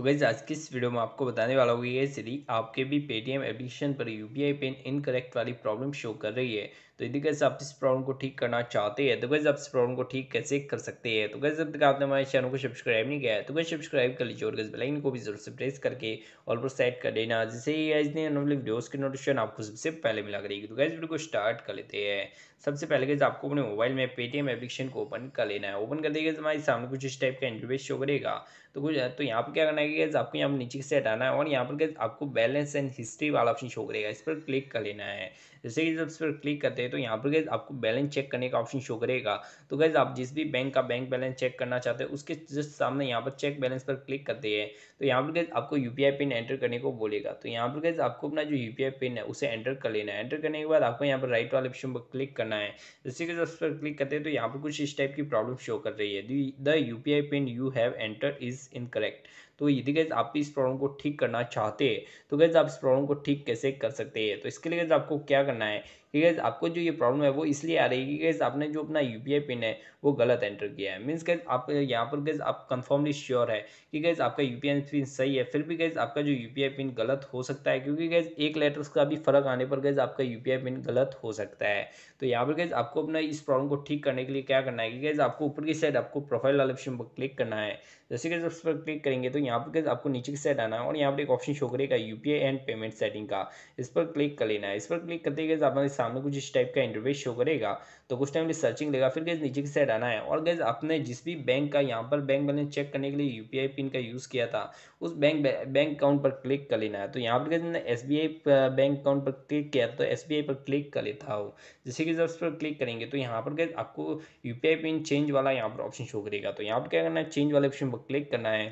तो गैज़ आज की इस वीडियो में आपको बताने वाला हूँ ये सीरीज आपके भी पेटीएम एप्लीकेशन पर यूपीआई पिन इनकरेक्ट वाली प्रॉब्लम शो कर रही है तो यदि गैस आप इस प्रॉब्लम को ठीक करना चाहते हैं तो गैस आप इस प्रॉब्लम को ठीक कैसे कर सकते हैं तो गैस जब तक आपने हमारे चैनल को सब्सक्राइब नहीं किया है तो गैस सब्सक्राइब कर लीजिए और गैस बेलाइन को भी जरूर से प्रेस करके ऑल पर सेट कर देना जिससे ये आज वीडियोज़ की नोटिफिकेशन आपको सबसे पहले मिला करेगी तो गैस वीडियो को स्टार्ट कर लेते हैं सबसे पहले गैस आपको अपने मोबाइल में पेटीएम एप्लीकेशन को ओपन कर लेना है ओपन कर देगा तो हमारे सामने कुछ इस टाइप का इंटरव्यू शो करेगा तो कुछ तो यहाँ पर क्या करना है गैस आपको यहाँ पर नीचे से हटाना है और यहाँ पर गैस आपको बैलेंस एंड हिस्ट्री वाला ऑप्शन शो करेगा इस पर क्लिक कर लेना है जैसे कि जब इस पर क्लिक करते तो यहाँ पर गैस आपको बैलेंस चेक करने का ऑप्शन शो करेगा तो गैस आप जिस भी बैंक का बैंक बैलेंस चेक करना चाहते हैं उसके जस्ट सामने यहाँ पर चेक बैलेंस पर क्लिक करते हैं तो यहाँ पर गैस आपको यू पिन एंटर करने को बोलेगा तो यहाँ पर गैस आपको अपना जो यू पिन है उसे एंटर कर लेना है एंटर करने के बाद आपको यहाँ पर राइट वाले ऑप्शन पर क्लिक करना है जैसे कि उस पर क्लिक करते हैं तो यहाँ पर कुछ इस टाइप की प्रॉब्लम शो कर रही है the U pin you have enter is incorrect तो यदि गैस आप इस प्रॉब्लम को ठीक करना चाहते हैं तो गैस आप इस प्रॉब्लम को ठीक कैसे कर सकते हैं तो इसके लिए गैस आपको क्या करना है कि गैस आपको जो ये प्रॉब्लम है वो इसलिए आ रही है कि गैस आपने जो अपना यू पिन है वो गलत एंटर किया है मीन्स गैस आप यहाँ पर गैस आप कंफर्मली श्योर है कि गैस आपका यू पिन सही है फिर भी गैस आपका जो यू पिन गलत हो सकता है क्योंकि गैस एक लेटर्स का भी फर्क आने पर गैस आपका यू पिन गलत हो सकता है तो यहाँ पर गैस आपको अपना इस प्रॉब्लम को ठीक करने के लिए क्या करना है कि गैस आपको ऊपर की साइड आपको प्रोफाइल वाले ऑप्शन पर क्लिक करना है जैसे गैस उस पर क्लिक करेंगे तो यहाँ पर आपको नीचे की साइड आना है और यहाँ पर एक ऑप्शन शो करेगा यूपीआई एंड पेमेंट सेटिंग का इस पर क्लिक कर लेना है इस पर क्लिक करते गए हमारे सामने कुछ इस टाइप का इंटरव्यू शो करेगा तो कुछ टाइम सर्चिंग लेगा फिर गैस नीचे की साइड आना है और गैस आपने जिस भी बैंक का यहाँ पर बैंक बैलेंस चेक करने के लिए यू पिन का यूज़ किया था उस बैंक बैंक अकाउंट पर क्लिक कर लेना है तो यहाँ पर गैस ने एस बैंक अकाउंट पर क्लिक किया तो एस पर क्लिक कर लेता हो जैसे कि जब इस पर क्लिक करेंगे तो यहाँ पर गैस आपको यू पिन चेंज वाला यहाँ पर ऑप्शन शो करेगा तो यहाँ पर क्या करना है चेंज वाले ऑप्शन पर क्लिक करना है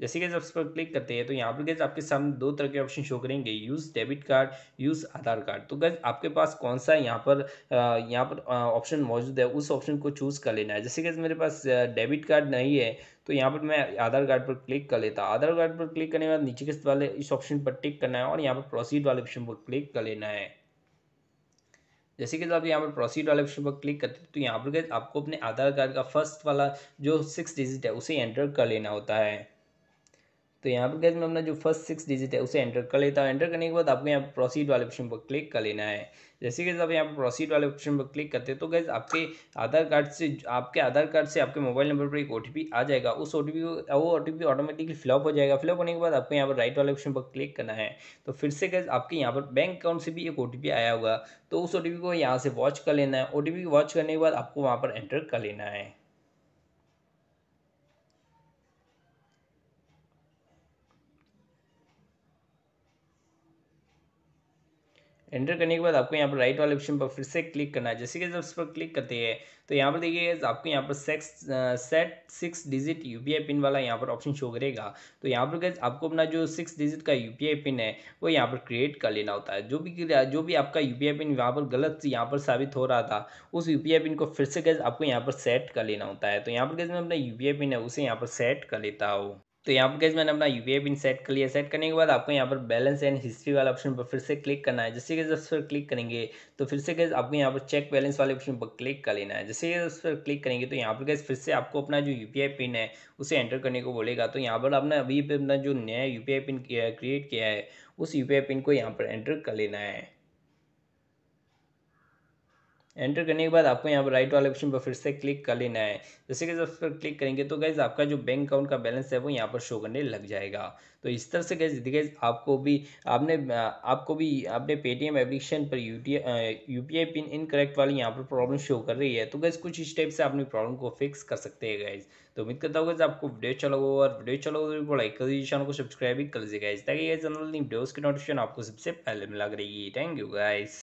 जैसे कि जब इस पर क्लिक करते हैं तो यहाँ पर गैस आपके सामने दो तरह के ऑप्शन शो करेंगे use debit card use Aadhaar card तो गैस आपके पास कौन सा यहाँ पर यहाँ पर ऑप्शन मौजूद है उस ऑप्शन को चूज़ कर लेना है जैसे कि मेरे पास डेबिट कार्ड नहीं है तो यहाँ पर मैं आधार कार्ड पर क्लिक कर लेता आधार कार्ड पर क्लिक करने के बाद नीचे किस्त वाले इस ऑप्शन पर टिक करना है और यहाँ पर प्रोसीड वाले ऑप्शन पर क्लिक कर लेना है जैसे कि जब आप यहाँ पर प्रोसीड वाले ऑप्शन पर क्लिक करते हैं तो यहाँ पर आपको अपने आधार कार्ड का फर्स्ट वाला जो सिक्स डिजिट है उसे एंटर कर लेना होता है तो यहाँ पर गैस मैं अपना जो फर्स्ट सिक्स डिजिट है उसे एंटर कर लेता हूँ एंटर करने के बाद आपको यहाँ पर प्रोसीड वाले ऑप्शन पर क्लिक कर लेना है जैसे कि आप यहाँ पर प्रोसीड वाले ऑप्शन पर क्लिक करते हैं तो गैस आपके आधार कार्ड से आपके आधार कार्ड से आपके मोबाइल नंबर पर एक ओ आ जाएगा उस ओ को वो ओ टी ऑटोमेटिकली फिलअप हो जाएगा फिलअप होने के बाद आपको यहाँ पर राइट वाले ऑप्शन पर क्लिक करना है तो फिर से गैस आपके यहाँ पर बैंक अकाउंट से भी एक ओ आया होगा तो उस ओ को यहाँ से वॉच कर लेना है ओ वॉच करने के बाद आपको वहाँ पर एंटर कर लेना है एंटर करने के बाद आपको यहाँ पर राइट वाले ऑप्शन पर फिर से क्लिक करना है जैसे कि जब इस पर क्लिक करते हैं तो यहाँ पर देखिए आपको यहाँ पर सेक्स set six digit U pin वाला यहाँ पर ऑप्शन शो करेगा तो यहाँ पर गैस आपको अपना जो सिक्स डिजिट का यू पिन है वो यहाँ पर क्रिएट कर लेना होता है जो भी जो भी आपका यू पिन यहाँ पर गलत यहाँ पर साबित हो रहा था उस यू पिन को फिर से गैस आपको यहाँ पर सेट कर लेना होता है तो यहाँ पर गैस मैं अपना यू पिन है उसे यहाँ पर सेट कर लेता हूँ तो यहाँ पर कैसे मैंने अपना यू पी पिन सेट कर लिया सेट करने के बाद आपको यहाँ पर बैलेंस एंड हिस्ट्री वाला ऑप्शन पर फिर से क्लिक करना है जैसे कि जब उस पर क्लिक करेंगे तो फिर से कैसे आपको यहाँ पर चेक बैलेंस वाले ऑप्शन पर क्लिक कर लेना है जैसे कि उस पर क्लिक करेंगे तो यहाँ पर कैसे फिर से आपको अपना जो यू पिन है उसे एंटर करने को बोलेगा तो यहाँ पर आपने अभी अपना जो नया यू पिन क्रिएट किया है उस यू पिन को यहाँ पर एंटर कर लेना है एंटर करने के बाद आपको यहाँ पर राइट वाले ऑप्शन पर फिर से क्लिक कर लेना है जैसे कि जब पर क्लिक करेंगे तो गैज़ आपका जो बैंक अकाउंट का बैलेंस है वो यहाँ पर शो करने लग जाएगा तो इस तरह से गैस गैज आपको भी आपने आपको भी अपने पेटीएम एप्लीकेशन पर U T I pin incorrect वाली यहाँ पर प्रॉब्लम शो कर रही है तो गैस कुछ इस टाइप से अपनी प्रॉब्लम को फिक्स कर सकते हैं गैज तो उम्मीद करता हूँ गैस आपको अच्छा अच्छा तो वीडियो चला हो और वीडियो चला हो तो लाइक कर दीजिए चैनल को सब्सक्राइब भी कर लीजिए गैज ताकि ये जनरल वीडियोज़ की नोटिफिकेशन आपको सबसे पहले मिला रहेगी थैंक यू गाइज